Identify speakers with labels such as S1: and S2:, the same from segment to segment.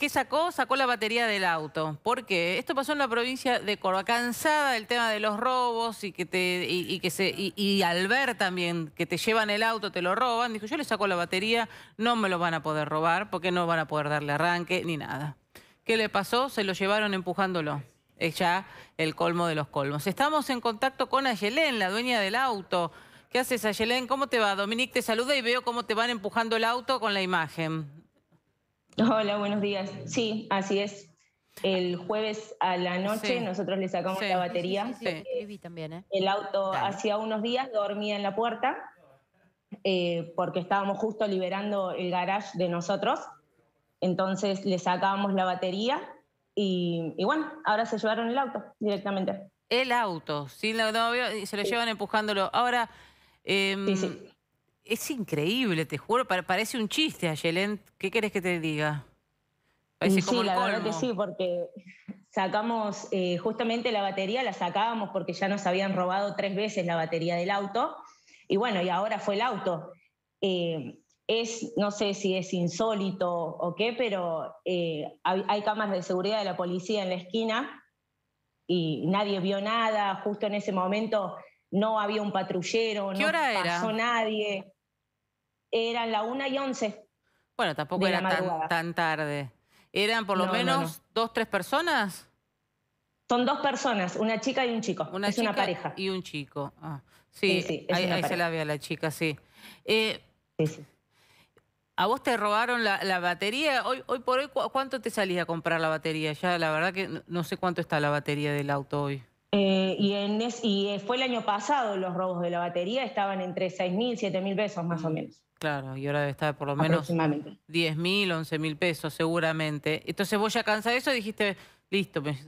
S1: ¿Qué sacó? Sacó la batería del auto. ¿Por qué? Esto pasó en la provincia de Córdoba, cansada del tema de los robos y que te y, que se y, al ver también que te llevan el auto, te lo roban, dijo, yo le saco la batería, no me lo van a poder robar porque no van a poder darle arranque ni nada. ¿Qué le pasó? Se lo llevaron empujándolo. Es ya el colmo de los colmos. Estamos en contacto con Ayelén, la dueña del auto. ¿Qué haces, Ayelén? ¿Cómo te va? Dominique te saluda y veo cómo te van empujando el auto con la imagen.
S2: Hola, buenos días. Sí, así es. El jueves a la noche nosotros le sacamos la batería. Sí, eh, también, ¿eh? El auto hacía unos días dormía en la puerta eh, porque estábamos justo liberando el garage de nosotros. Entonces le sacábamos la batería y, bueno, ahora se llevaron el auto directamente. El
S1: auto, ¿sí? la se lo llevan empujándolo. Ahora, em, sí, sí. Es increíble, te juro, parece un chiste Ayelén ¿Qué querés que te diga?
S2: sí, que sí, porque sacamos eh, justamente la batería, la sacábamos porque ya nos habían robado tres veces la batería del auto. Y bueno, y ahora fue el auto. Eh, es, no sé si es insólito o qué, pero eh, hay, camas cámaras de seguridad de la policía en la esquina y nadie vio nada. Justo en ese momento no había un patrullero, no pasó nadie eran la 1 y 11.
S1: Bueno, tampoco era tan, tarde. ¿Eran por lo menos dos, tres personas? Son dos personas, una chica y un chico. Una es una pareja. Y un chico. Ah, sí, ahí, se la ve a la chica, sí. Eh, sí, sí. ¿A vos te robaron la, la, batería? Hoy, hoy por hoy, ¿cuánto te salís a comprar la batería? Ya la verdad que no sé cuánto está la batería del auto hoy.
S2: Eh, y, en eh, fue el año pasado los robos de la batería, estaban entre mil y mil pesos más o mm. menos.
S1: Claro, y ahora debe estar por lo menos mil 10.000, mil pesos seguramente. Entonces vos ya cansás eso dijiste, listo, me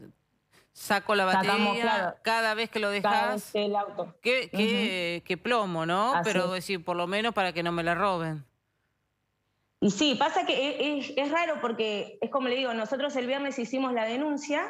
S1: saco la batería
S2: cada vez que lo dejas. el auto.
S1: Qué, plomo, ¿no? Pero decir, por lo menos para que no me la roben.
S2: Y sí, pasa que e, e, es, raro porque es como le digo, nosotros el viernes hicimos la denuncia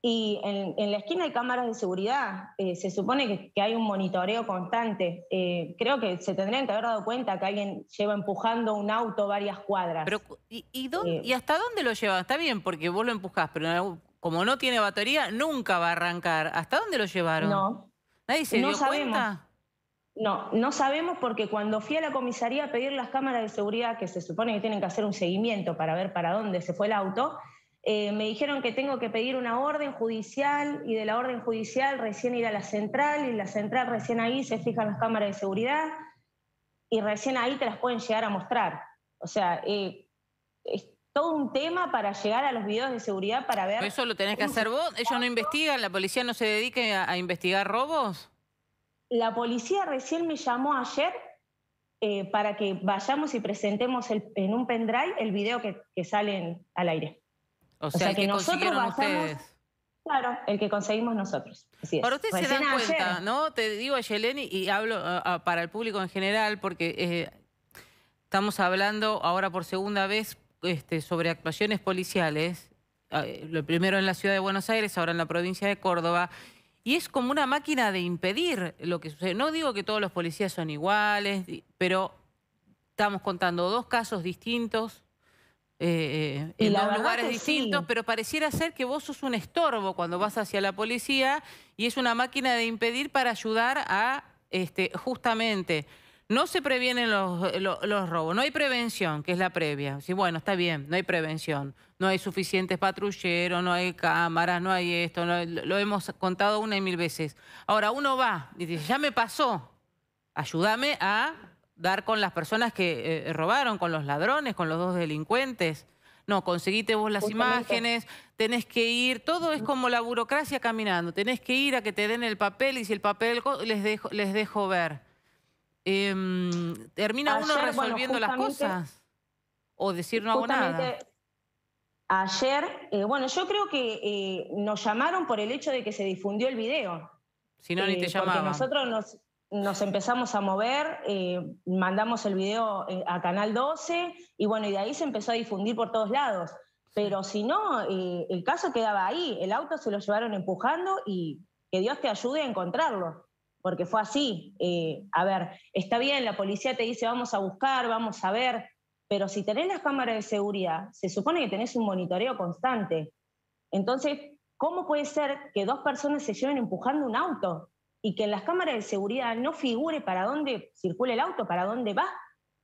S2: y en, la esquina hay cámaras de seguridad, eh, se supone que, hay un monitoreo constante. Eh, creo que se tendrían que haber dado cuenta que alguien lleva empujando un auto varias cuadras. Pero, eh, ¿y, hasta
S1: dónde lo lleva? Está bien, porque vos lo empujás, pero como no tiene batería, nunca va a arrancar. ¿Hasta dónde lo llevaron? No.
S2: ¿Nadie se no dio cuenta? No, no sabemos porque cuando fui a la comisaría a pedir las cámaras de seguridad, que se supone que tienen que hacer un seguimiento para ver para dónde se fue el auto, eh, me dijeron que tengo que pedir una orden judicial y de la orden judicial recién ir a la central y la central recién ahí se fijan las cámaras de seguridad y recién ahí te las pueden llegar a mostrar. O sea, eh, es todo un tema para llegar a los videos de seguridad para ver... eso lo tenés que hacer vos.
S1: ¿Ellos no investigan? ¿La policía no se dedica
S2: a, investigar robos? La policía recién me llamó ayer eh, para que vayamos y presentemos en un pendrive el video que, sale al aire. O sea, que, nosotros Claro, el que conseguimos nosotros. Así ustedes se dan cuenta,
S1: ¿no? Te digo a Yeleni y hablo para el público en general porque eh, estamos hablando ahora por segunda vez este, sobre actuaciones policiales, lo primero en la ciudad de Buenos Aires, ahora en la provincia de Córdoba, y es como una máquina de impedir lo que sucede. No digo que todos los policías son iguales, pero estamos contando dos casos distintos eh, en dos lugares distintos, pero pareciera ser que vos sos un estorbo cuando vas hacia la policía y es una máquina de impedir para ayudar a, este, justamente, no se previenen los, los, robos, no hay prevención, que es la previa. Sí, bueno, está bien, no hay prevención, no hay suficientes patrulleros, no hay cámaras, no hay esto, lo hemos contado una y mil veces. Ahora, uno va y dice, ya me pasó, ayúdame a dar con las personas que eh, robaron, con los ladrones, con los dos delincuentes. No, conseguiste vos las imágenes, tenés que ir, todo es como la burocracia caminando, tenés que ir a que te den el papel y si el papel les dejo, les dejo ver. Em,
S2: ¿Termina uno resolviendo las cosas?
S1: ¿O decir no hago nada?
S2: Ayer, eh, bueno, yo creo que eh, nos llamaron por el hecho de que se difundió el video.
S1: Si no, ni te llamaron. nosotros
S2: nos, nos empezamos a mover, eh, mandamos el video eh, a Canal 12 y bueno, y de ahí se empezó a difundir por todos lados. Pero si no, eh, el caso quedaba ahí, el auto se lo llevaron empujando y que Dios te ayude a encontrarlo, porque fue así. a ver, está bien, la policía te dice vamos a buscar, vamos a ver, pero si tenés las cámaras de seguridad, se supone que tenés un monitoreo constante. Entonces, ¿cómo puede ser que dos personas se lleven empujando un auto? y que en las cámaras de seguridad no figure para dónde circula el auto, para dónde va.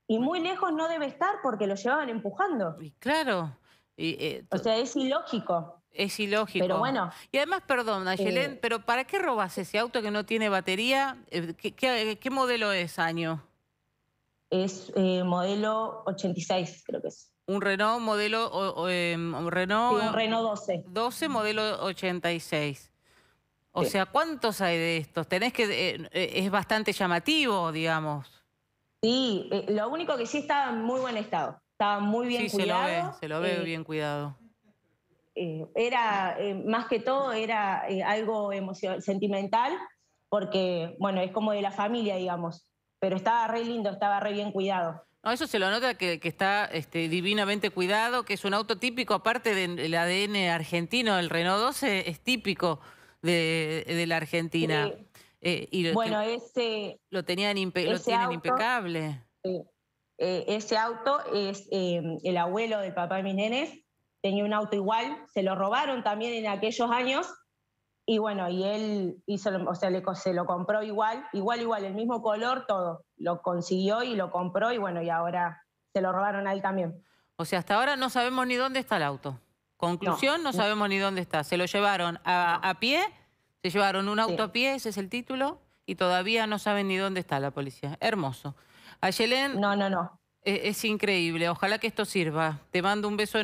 S2: Y muy lejos no debe estar porque lo llevaban empujando. claro. Eh, o sea, es ilógico. Es ilógico. Pero bueno. Y además, perdón, Ayelén, eh,
S1: pero ¿para qué robas ese auto que no tiene batería? Eh, ¿Qué, modelo es año?
S2: Es modelo 86, creo que es.
S1: Un Renault modelo... Em, un Renault, un Renault 12. 12, modelo 86. O sea, ¿cuántos hay de estos? Tenés que, eh, eh, es bastante llamativo, digamos.
S2: Sí, eh, lo único que sí estaba en muy buen estado, estaba muy bien sí, se lo ve, se lo ve bien cuidado. era, más que todo, era algo sentimental, porque, bueno, es como de la familia, digamos, pero estaba re lindo, estaba re bien cuidado.
S1: No, eso se lo nota que, está este, divinamente cuidado, que es un auto típico, aparte del ADN argentino, el Renault 12 es típico de, la Argentina. Eh, y bueno, ese.
S2: Lo, tenían impecable. Eh, eh, ese auto es em, el abuelo del papá de mis nenes. Tenía un auto igual, se lo robaron también en aquellos años. Y bueno, y él hizo, o sea, le, se lo compró igual, igual, igual, el mismo color, todo. Lo consiguió y lo compró y bueno, y ahora se lo robaron a él también. O sea, hasta ahora no sabemos ni dónde está el auto.
S1: Conclusión, no, sabemos ni dónde está. Se lo llevaron a, pie, se llevaron un auto a pie, ese es el título, y todavía no saben ni dónde está la policía. Hermoso. A No, no, no. E, es, increíble. Ojalá que esto sirva. Te mando un beso enorme.